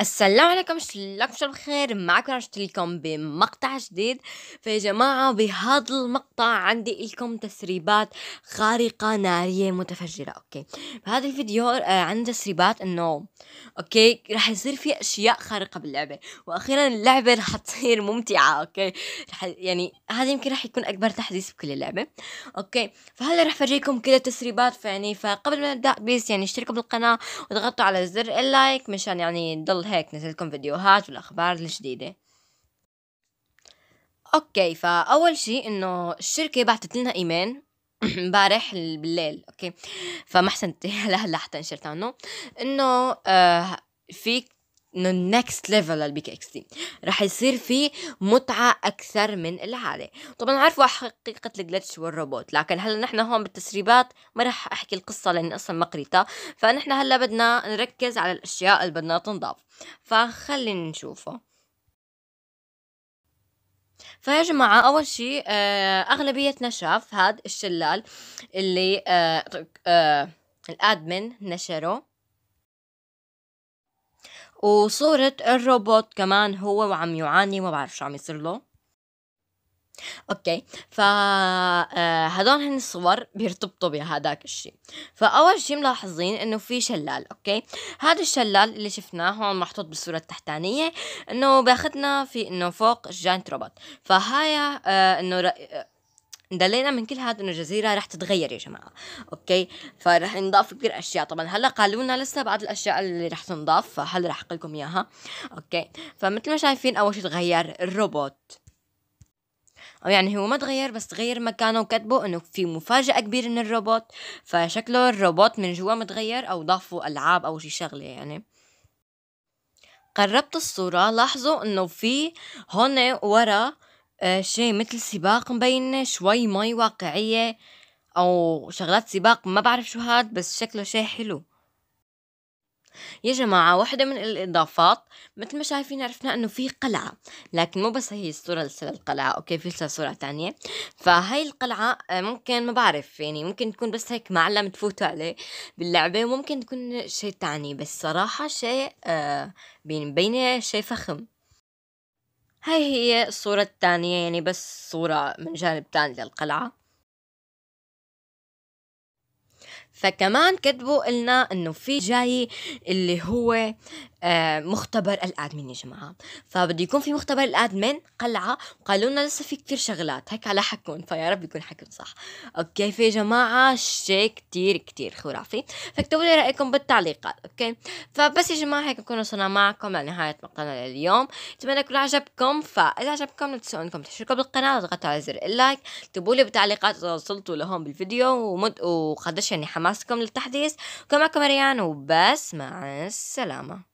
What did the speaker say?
السلام عليكم شلكم شو بخير معكم رجعت لكم بمقطع جديد فيا جماعة بهذا المقطع عندي لكم تسريبات خارقة نارية متفجرة اوكي بهذا الفيديو آه، عندي تسريبات انه اوكي رح يصير في اشياء خارقة باللعبة واخيرا اللعبة رح تصير ممتعة اوكي رح يعني هذا يمكن رح يكون اكبر تحديث بكل اللعبة اوكي فهلا رح فرجيكم كل التسريبات فيعني فقبل ما نبدا بيس يعني اشتركوا بالقناة واضغطوا على زر اللايك مشان يعني تضل قبل هيك نزلكم فيديوهات والأخبار الجديدة اوكي فاول شيء انه الشركه بعثت لنا ايميل امبارح بالليل اوكي فما حسنت هلا هلا حتى نشرت عنه انه آه فيك انه النكست ليفل للبي كي اكس تي رح يصير في متعه اكثر من العاده طبعا عارفوا حقيقه الجلتش والروبوت لكن هلا نحن هون بالتسريبات ما رح احكي القصه لاني اصلا ما قريتها فنحن هلا بدنا نركز على الاشياء اللي بدنا تنضاف فخلينا نشوفه فيا جماعة أول شيء آه، أغلبيتنا شاف هاد الشلال اللي آه، آه، الأدمن نشره وصورة الروبوت كمان هو وعم يعاني ما بعرف شو عم يصير له اوكي ف آه، هدول هن الصور بيرتبطوا بهداك الشيء فاول شيء ملاحظين انه في شلال اوكي هذا الشلال اللي شفناه هون محطوط بالصوره التحتانيه انه باخذنا في انه فوق جانت روبوت فهاي آه، انه دلينا من كل هذا انه الجزيره رح تتغير يا جماعه اوكي فرح ينضاف كثير اشياء طبعا هلا قالوا لنا لسه بعض الاشياء اللي رح تنضاف فهلا رح احكي لكم اياها اوكي فمثل ما شايفين اول شيء تغير الروبوت أو يعني هو ما تغير بس تغير مكانه وكتبه انه في مفاجأة كبيرة من الروبوت فشكله الروبوت من جوا متغير او ضافوا العاب او شي شغلة يعني قربت الصورة لاحظوا انه في هون ورا آه، شيء مثل سباق مبينة شوي مي واقعية أو شغلات سباق ما بعرف شو هاد بس شكله شي حلو يا جماعة واحدة من الإضافات مثل ما شايفين عرفنا إنه في قلعة لكن مو بس هي الصورة لسه القلعة أوكي في لسه صورة تانية فهاي القلعة آه، ممكن ما بعرف يعني ممكن تكون بس هيك معلم تفوتوا عليه باللعبة وممكن تكون شيء تاني بس صراحة شيء آه بين بينه شيء فخم هاي هي الصورة الثانية يعني بس صورة من جانب تاني للقلعة فكمان كتبوا لنا انه في جاي اللي هو آه، مختبر الادمن يا جماعه فبده يكون في مختبر الادمن قلعه وقالوا لنا لسه في كثير شغلات هيك على حكون فيا رب يكون حكم صح اوكي في جماعه شيء كثير كثير خرافي فاكتبوا لي رايكم بالتعليقات اوكي فبس يا جماعه هيك بكون وصلنا معكم لنهايه مقطعنا لليوم اتمنى يكون عجبكم فاذا عجبكم لا تنسوا انكم تشتركوا بالقناه وتضغطوا على زر اللايك اكتبوا لي بالتعليقات اذا وصلتوا لهون بالفيديو ومد وقديش يعني حماسكم للتحديث وكما معكم ريان وبس مع السلامه